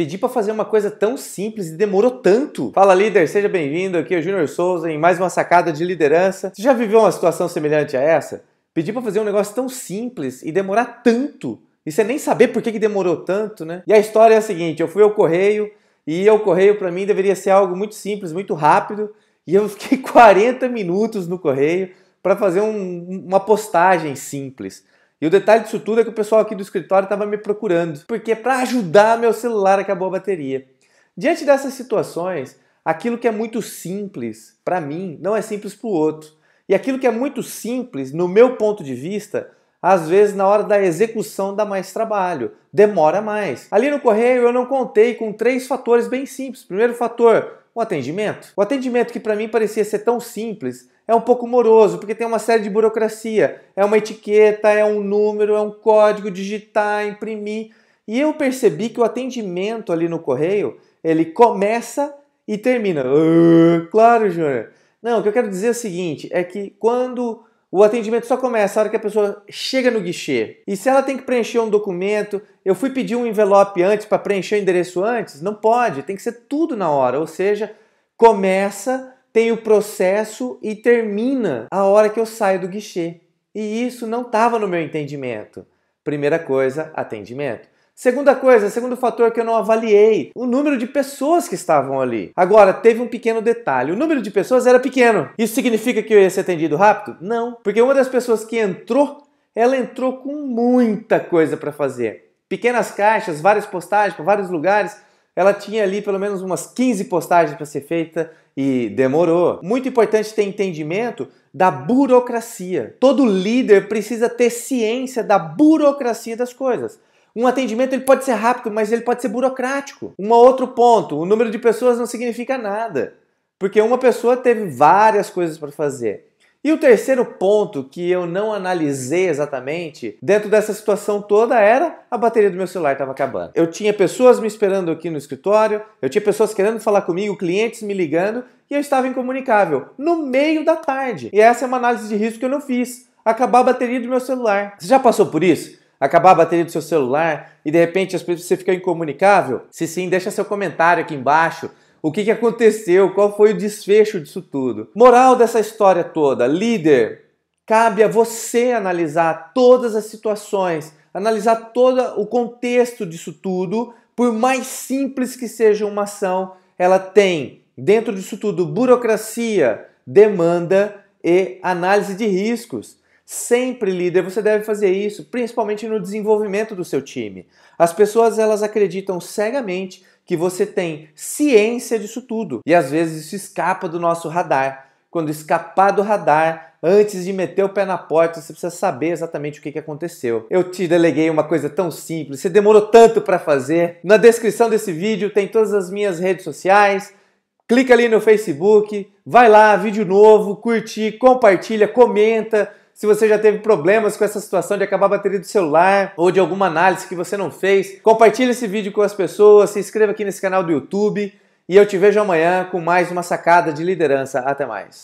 Pedi para fazer uma coisa tão simples e demorou tanto. Fala líder, seja bem-vindo. Aqui é o Júnior Souza em mais uma sacada de liderança. Você já viveu uma situação semelhante a essa? Pedi para fazer um negócio tão simples e demorar tanto. E você nem saber por que, que demorou tanto, né? E a história é a seguinte: eu fui ao correio e o correio para mim deveria ser algo muito simples, muito rápido. E eu fiquei 40 minutos no correio para fazer um, uma postagem simples. E o detalhe disso tudo é que o pessoal aqui do escritório estava me procurando, porque para ajudar meu celular acabou a bateria. Diante dessas situações, aquilo que é muito simples para mim não é simples para o outro. E aquilo que é muito simples, no meu ponto de vista, às vezes na hora da execução dá mais trabalho, demora mais. Ali no correio eu não contei com três fatores bem simples. Primeiro fator, o atendimento. O atendimento que para mim parecia ser tão simples, é um pouco moroso, porque tem uma série de burocracia, é uma etiqueta, é um número, é um código, digitar, imprimir. E eu percebi que o atendimento ali no correio, ele começa e termina. Ah, claro, Júnior. Não, o que eu quero dizer é o seguinte, é que quando o atendimento só começa a hora que a pessoa chega no guichê. E se ela tem que preencher um documento, eu fui pedir um envelope antes para preencher o endereço antes, não pode, tem que ser tudo na hora, ou seja, começa tem o processo e termina a hora que eu saio do guichê. E isso não estava no meu entendimento. Primeira coisa, atendimento. Segunda coisa, segundo fator que eu não avaliei, o número de pessoas que estavam ali. Agora, teve um pequeno detalhe: o número de pessoas era pequeno. Isso significa que eu ia ser atendido rápido? Não, porque uma das pessoas que entrou, ela entrou com muita coisa para fazer. Pequenas caixas, várias postagens para vários lugares. Ela tinha ali pelo menos umas 15 postagens para ser feita e demorou. Muito importante ter entendimento da burocracia. Todo líder precisa ter ciência da burocracia das coisas. Um atendimento ele pode ser rápido, mas ele pode ser burocrático. Um outro ponto, o número de pessoas não significa nada, porque uma pessoa teve várias coisas para fazer. E o terceiro ponto que eu não analisei exatamente dentro dessa situação toda era a bateria do meu celular estava acabando. Eu tinha pessoas me esperando aqui no escritório, eu tinha pessoas querendo falar comigo, clientes me ligando e eu estava incomunicável no meio da tarde. E essa é uma análise de risco que eu não fiz. Acabar a bateria do meu celular. Você já passou por isso? acabar a bateria do seu celular e de repente você fica incomunicável? Se sim, deixa seu comentário aqui embaixo. O que, que aconteceu? Qual foi o desfecho disso tudo? Moral dessa história toda: líder, cabe a você analisar todas as situações, analisar todo o contexto disso tudo. Por mais simples que seja uma ação, ela tem dentro disso tudo burocracia, demanda e análise de riscos. Sempre, líder, você deve fazer isso, principalmente no desenvolvimento do seu time. As pessoas elas acreditam cegamente que você tem ciência disso tudo. E às vezes isso escapa do nosso radar. Quando escapar do radar, antes de meter o pé na porta, você precisa saber exatamente o que aconteceu. Eu te deleguei uma coisa tão simples, você demorou tanto para fazer. Na descrição desse vídeo tem todas as minhas redes sociais. Clica ali no Facebook, vai lá, vídeo novo, curtir, compartilha, comenta, se você já teve problemas com essa situação de acabar a bateria do celular ou de alguma análise que você não fez, compartilhe esse vídeo com as pessoas, se inscreva aqui nesse canal do YouTube e eu te vejo amanhã com mais uma sacada de liderança. Até mais.